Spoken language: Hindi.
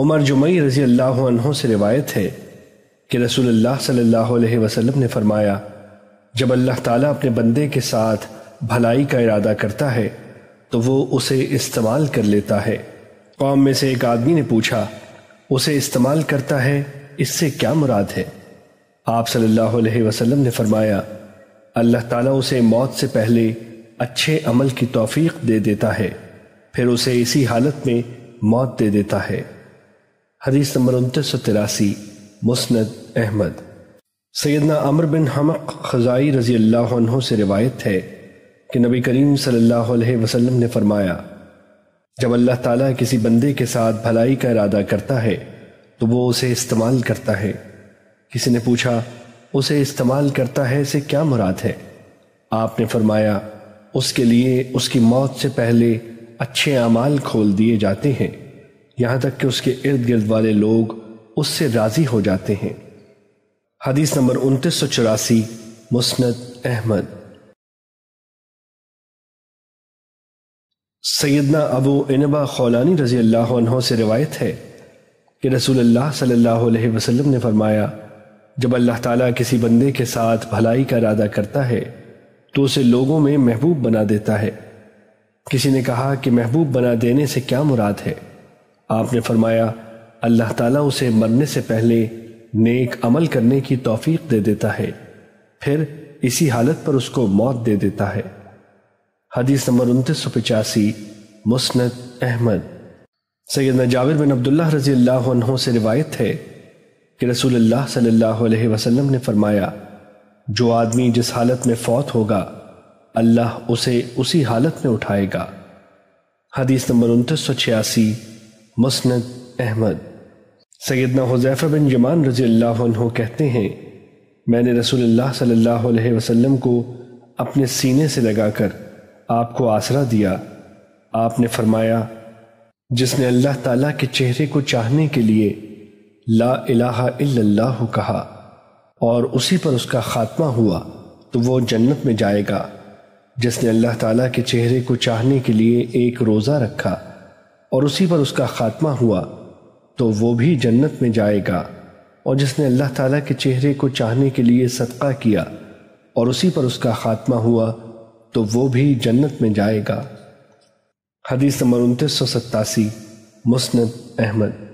उमर जुमई रजी अल्लाह से रिवायत है कि रसूल सल्लल्लाहु अलैहि वसल्लम ने फरमाया जब अल्लाह ताला अपने बंदे के साथ भलाई का इरादा करता है तो वो उसे इस्तेमाल कर लेता है कौम में से एक आदमी ने पूछा उसे इस्तेमाल करता है इससे क्या मुराद है आप सल्लल्लाहु अलैहि वसल्लम ने फरमाया अल्लाह ताला उसे मौत से पहले अच्छे अमल की तौफीक दे देता है फिर उसे इसी हालत में मौत दे देता है हदीस नंबर उनतीस सौ तिरासी मुस्ंद अहमद सैदना अमर बिन हमक खजाई रजी अल्लाह से रिवायत है कि नबी करीम सल्लल्लाहु अलैहि वसल्लम ने फरमाया जब अल्लाह ताला किसी बंदे के साथ भलाई का इरादा करता है तो वो उसे इस्तेमाल करता है किसी ने पूछा उसे इस्तेमाल करता है से क्या मुराद है आपने फरमाया उसके लिए उसकी मौत से पहले अच्छे अमाल खोल दिए जाते हैं यहाँ तक कि उसके इर्द गिर्द वाले लोग उससे राजी हो जाते हैं हदीस नंबर उनतीस सौ चौरासी मुस्नद अहमद सैदना अबू इनबा खौलानी रजी अल्लाह से रिवायत है कि रसूल अल्लाह सल्लल्लाहु अलैहि वसल्लम ने फरमाया जब अल्लाह ताला किसी बंदे के साथ भलाई का इरादा करता है तो उसे लोगों में महबूब बना देता है किसी ने कहा कि महबूब बना देने से क्या मुराद है आपने फरमाया अल्लाह ताला उसे मरने से पहले नेक अमल करने की तौफीक दे देता है फिर इसी हालत पर उसको मौत दे देता है हदीस नंबर उनतीस सौ पिचासी मुस्नद अहमद सैदना जाविर बिन अब्दुल्ला रजी अल्लाह से रिवायत है कि रसूल सल्लल्लाहु अलैहि वसल्लम ने फरमाया जो आदमी जिस हालत में फौत होगा अल्लाह उसे उसी हालत में उठाएगा हदीस नंबर उनतीस सौ छियासी मसनद अहमद सैदना हुजैफ़ा बिन यमान रजी अल्लाह कहते हैं मैंने रसूलुल्लाह सल्लल्लाहु अलैहि वसल्लम को अपने सीने से लगाकर आपको आसरा दिया आपने फरमाया जिसने अल्लाह ताला के चेहरे को चाहने के लिए ला इलाहा इल्लल्लाह कहा और उसी पर उसका खात्मा हुआ तो वो जन्नत में जाएगा जिसने अल्लाह ताला के चेहरे को चाहने के लिए एक रोज़ा रखा और उसी पर उसका खात्मा हुआ तो वो भी जन्नत में जाएगा और जिसने अल्लाह ताला के चेहरे को चाहने के लिए सदका किया और उसी पर उसका खात्मा हुआ तो वो भी जन्नत में जाएगा हदीस नंबर उनतीस सौ सत्तासी मुस्नद अहमद